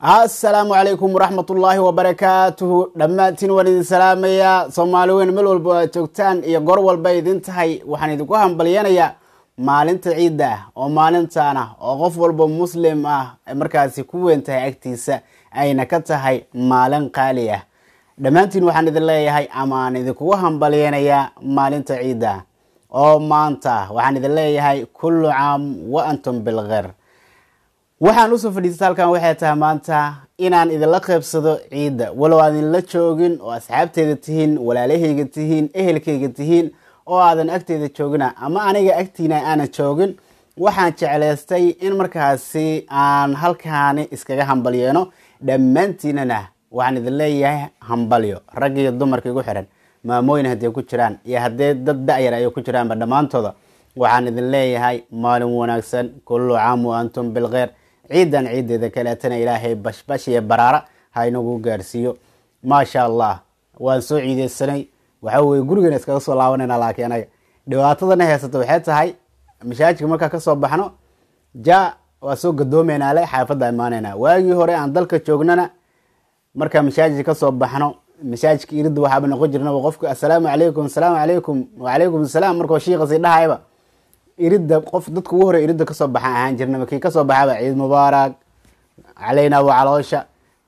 asalaamu calaykum waraxmat ullaahi wabarakaatuhu dhammaantiin waan idin salaamayaa soomaali weyn meel walba aad joogtaan iyo gor walba idin tahay waxaan idinku hambalyanayaa maalinta ciidda ah oo maalintan ah oo qof walba muslim ah markaasi ku weyn tahay agtiisa ayna ka tahay maalin qaali ah dhammaantiin waxaan idin leeyahay amaan idinkugu hambalyanayaa maalinta ciidda ah. oo maanta waxaan idin leeyahay kullu caam wa antum bilkheyr waxaan usoo fadhiistay halkan waxay tahay maanta inaan idinla qaybsado ciidda walow aadin la joogin oo asxaabteeda tihiin walaalahayga tihiin ehelkayga tihiin oo aadan agteeda joogina ama aniga agtiina aanan joogin waxaan jeclaystay in markaasi aan halkaani iskaga hambalyeeno dhammaantiinana waxaan idin leeyahay hambalyo raggiiyo dumarka igu xiran maamooyin haddee ku jiraan iyo haddee dad dayar yar ah ay ku jiraanba dhammaantooda waxaan idin leeyahay maalin wanaagsan kullu caam wa antum bilkheyr ciidan ciideeda kaleetana ilaahay bashbash iyo baraara ha gaarsiiyo maasha allah waan soo ciideysanay waxa weye gurigana iskaga soo laabanayna laakiin anaga dhibaatadana heysata waxay tahay mashaajika markaa kasoo baxno ja waa soo gadoomeynaa le xaafadda imaaneyna waagii hore aan dalka joognana markaa mashaajija kasoo baxno masaajidka irida waxaaba noqon jirnaba qofka asalaamu calaykum asalaamu calaykum wacalaykum asalaam markoo shiiqasi dhahayba irida qof dadka ugu hore irida kasoo baxaan ahaan jirna makii kasoo baxaaba ciid mubaarak caleynaa waa caloosha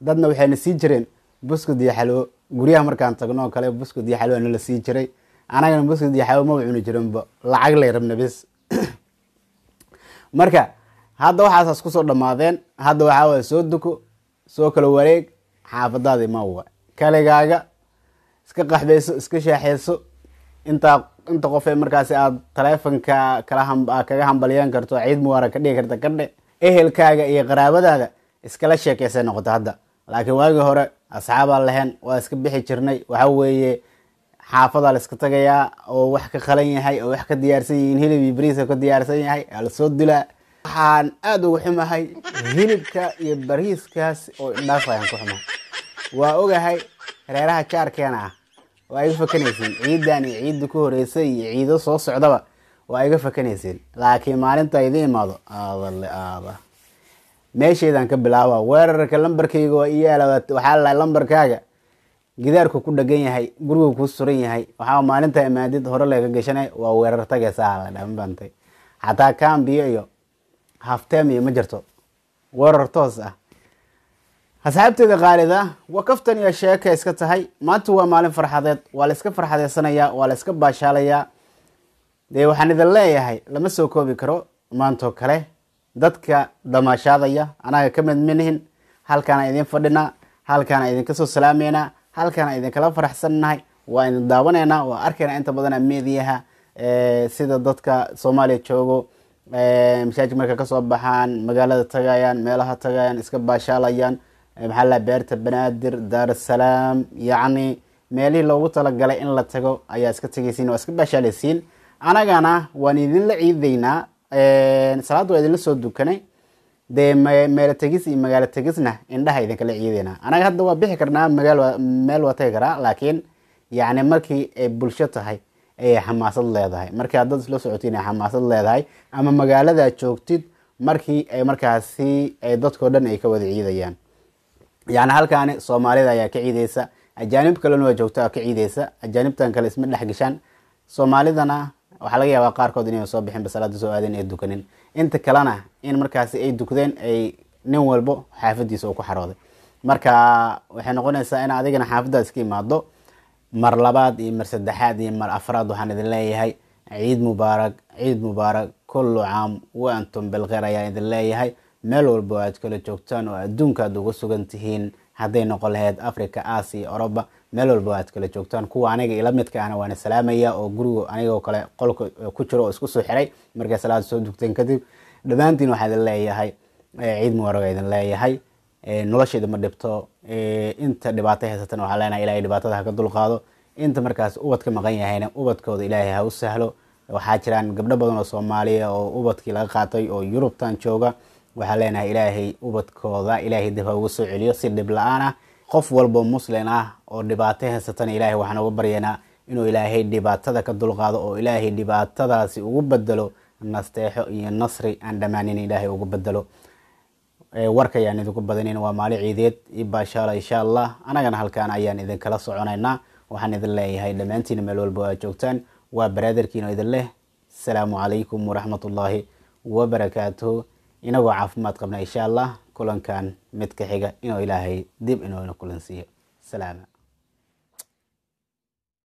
dadna waxayna sii jireen buskud iyo xalwo guryaha markaan tagno kale buskud iyo xalwo nala sii jiray anagana buskud iyo xalwo maba cuni jirinba lacag lay rabna bes marka hadda waxaasaas kusoo dhammaadeen hadda waxaa waaya soo duko soo kala wareeg xaafadaada mawa kaligaaga iska qaxbayso iska shaaxeyso intaa inta qofee markaasi aad taleefanka kala kaga hambaliyaan karto ciid mubaarag ka dhigi karta kadhe ehelkaaga iyo qaraabadaada iskala sheekeysay noqota hadda laakiin waagii hore asxaabaa lahayn waa iska bixi jirnay waxa weeye xaafadaa laiska tagayaa oo wax ka qalan yahay oo wax ka diyaarsan yihiin hilib iyo bariisa ka diyaarsan yahay aa lasoo dilaa waxaan aada ugu xumahay hilibka iyo bariiskaas oo indhaafayaan ku xumahay waa ogahay reeraha jaarkeena ah waa iga fakanayseen ciidan iyo ciidda ku horeysa iyo ciido soo socdaba waa iga fakanayseen laakiin maalinta idi imaado aadalle aada meesheedaan ka bilaaba weerarka lambarkayga waa iyaala waxaa la lambarkaaga gidaarku ku dhagan yahay gurigu ku suran yahay waxaa maalinta imaadid hore laga gashanay waa weerar tagaysaa la dhamanbantay xataa kambiyo iyo hafteem iyo ma jirto weerar toos ah asxaabteeda qaalida waa kaftan iyo sheeka iska tahay maanta waa maalin farxadeed waa la iska farxadeysanayaa waa la iska baashaalayaa dee waxaan idin leeyahay lama soo koobi karo maantoo kale dadka damaashaadaya anaga ka mid halkaana idin fadhinaa halkaana idinka soo salaameynaa halkaana idinkala faraxsannahay waa idin daawaneynaa waa arkaynaa inta badana mediyaha eh, sida dadka soomaaliya joogo eh, mashaajid marka kasoo baxaan magaalada tagayaan meelaha tagayaan iska baashaalayaan maxaa beerta banaadir daarusalaam yacni meelihii loogu talagalay in la tago ayaa iska tegaysiin waa iska bashaalaysiin anagana waan idinla ciidaynaa salaad waa idinla soo dukanay dee meelo tegis iyo magaalo tegisna indhaha idinkala ciidaynaa anaga hadda waa bixi karnaa magaal meel waa tagi karaa laakiin yacni markii ay bulsho tahay ayay xamaasad leedahay markaa dad isla socotiin ay xamaasad leedahay ama magaaladaa joogtid markii ay markaasi dadkao dhan ay ka wada ciidayaan yani halkaani soomaalida ayaa ka ciideysa ajaanib kalena waa joogta ka ciideysa ajaanibtan kale isma dhexgeshaan soomaalidana waxaa laga yaabaa qaarkood inay soo bixinba salaada soo aadeen ee dukanin inta kalena in markaasi ay dukdeen ay nin walbo xaafadiisa uu ku xarooday marka waxay noqonaysaa in adigana xaafadaad iska imaado mar labaad iyo mar saddexaad iyo mar afraad waxaan idin leeyahay ciid mubaarak ciid mubaarak kullu caam wa antum bilkheyr ayaan idin leeyahay meel walba oo aad kala joogtaan oo adduunka aad uga sugan tihiin hadday noqon lahayd africa asia oroba meel walba oo aad kala joogtaan kuwa aniga ila midka ahna waana salaamaya oo guriga anigoo kale qolka e, ku jiro oo isku soo xiray markay salaada soo dugteen kadib dhammaantiin waxaa idin leeyahay e, ciid mubaaraga idin leeyahay e, nolosha idinma dhibto inta dhibaato haysatan waxaa leenahay ilahay dhibaatada haka dulqaado inta markaas ubadka maqan yahayna ubadkooda ilaahay ha u sahlo waxaa jiraan gabdho badan oo soomaaliya oo ubadkii laga qaatay oo yurubtan jooga waxaa leenahay ilaahay ubadkooda ilaahay dib haugu soo celiyo si dhib la-aan ah qof walbo muslin ah oo dhibaato haysatana ilaahay waxaan uga baryaynaa inuu ilaahay dhibaatada ka dulqaado oo ilaahay dhibaatadaasi ugu bedelo nasteexo iyo nasri aan dhammaanin ilaahay ugu bedelo warka ayaan idinku badanayn waa maali ciideed ibashaala insha allah anagana halkaan ayaan idinkala soconaynaa waxaan idin leeyahay dhammaantiin meel walba aad joogtaan waa baraadarkiino idin leh asalaamu calaykum waraxmatullaahi wabarakaatuhu inagoo caafimaad qabna insha allah kulankan midka xiga inuu ilaahay dib inooina kulansiiyo salaama